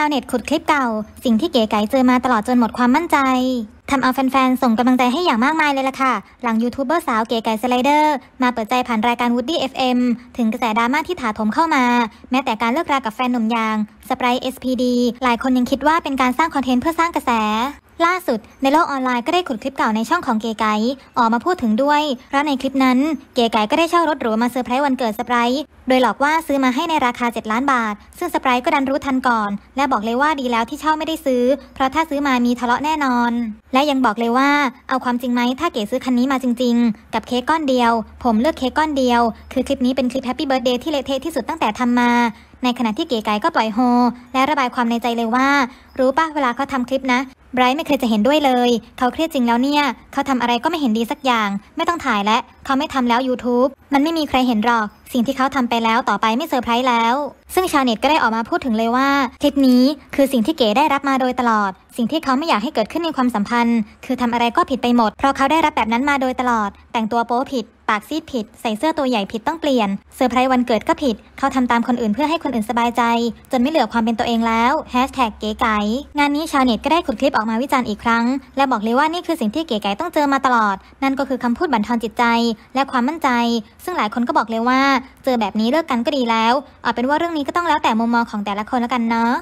าวเน็ตขุดคลิปเก่า สิ่งที่เก๋ไก๋เจอมาตลอดจนหมดความมั่นใจทำเอาแฟนๆ ส่งกำลังใจให้อย่างมากมายเลยล่ะค่ะ หลังยูทูบเบอร์สาวเก๋ไก่สไลเดอร์ มาเปิดใจผ่านรายการ Woody FM ถึงกระแสดราม่าที่ถาถมเข้ามา แม้แต่การเลิกรากับแฟนหนุ่มยางสไปร์ SPD หลายคนยังคิดว่าเป็นการสร้างคอนเทนต์เพื่อสร้างกระแสล่าสุดในโลกออนไลน์ก็ได้ขุดคลิปเก่าในช่องของเก๋ไก่ออกมาพูดถึงด้วย เพราะในคลิปนั้นเก๋ไก่ก็ได้เช่ารถหรู มาเซอร์ไพรส์วันเกิดสไปร์โดยหลอกว่าซื้อมาให้ในราคา 7 ล้านบาทซึ่งสไปร์ก็ดันรู้ทันก่อน และบอกเลยว่าดีแล้วที่เช่าไม่ได้ซื้อ เพราะถ้าซื้อมามีทะเลาะแน่นอน และยังบอกเลยว่าเอาความจริงไหมถ้าเก๋ซื้อคันนี้มาจริง ๆ กับเค้กก้อนเดียว ผมเลือกเค้กก้อนเดียว คือคลิปนี้เป็นคลิปแฮปปี้เบิร์ดเดย์ที่เละเทะที่สุดตั้งแต่ทำมา ในขณะที่เก๋ไก่ก็ปล่อยโฮและระบายความในใจเลยว่ารู้ป่ะเวลาเขาทาคลิปนะไบรท์ไม่เคยจะเห็นด้วยเลย เขาเครียดจริงแล้วเนี่ย เขาทำอะไรก็ไม่เห็นดีสักอย่าง ไม่ต้องถ่ายและเขาไม่ทำแล้ว YouTube มันไม่มีใครเห็นหรอก สิ่งที่เขาทำไปแล้วต่อไปไม่เซอร์ไพรส์แล้ว ซึ่งชาเน็ตก็ได้ออกมาพูดถึงเลยว่า คลิปนี้คือสิ่งที่เก๋ได้รับมาโดยตลอด สิ่งที่เขาไม่อยากให้เกิดขึ้นในความสัมพันธ์ คือทำอะไรก็ผิดไปหมด เพราะเขาได้รับแบบนั้นมาโดยตลอด แต่งตัวโป๊ผิดปากซีดผิดใส่เสื้อตัวใหญ่ผิดต้องเปลี่ยน เซอร์ไพรส์วันเกิดก็ผิด เขาทำตามคนอื่นเพื่อให้คนอื่นสบายใจ จนไม่เหลือความเป็นตัวเองแล้วแฮชแท็กเก๋ไก๋งานนี้ชาวเน็ตก็ได้ขุดคลิปออกมาวิจารณ์อีกครั้ง และบอกเลยว่านี่คือสิ่งที่เก๋ไก๋ต้องเจอมาตลอด นั่นก็คือคำพูดบั่นทอนจิตใจ และความมั่นใจ ซึ่งหลายคนก็บอกเลยว่า เจอแบบนี้เลิกกันก็ดีแล้ว เอาเป็นว่าเรื่องนี้ก็ต้องแล้วแต่มุมมองของแต่ละคนแล้วกันเนาะ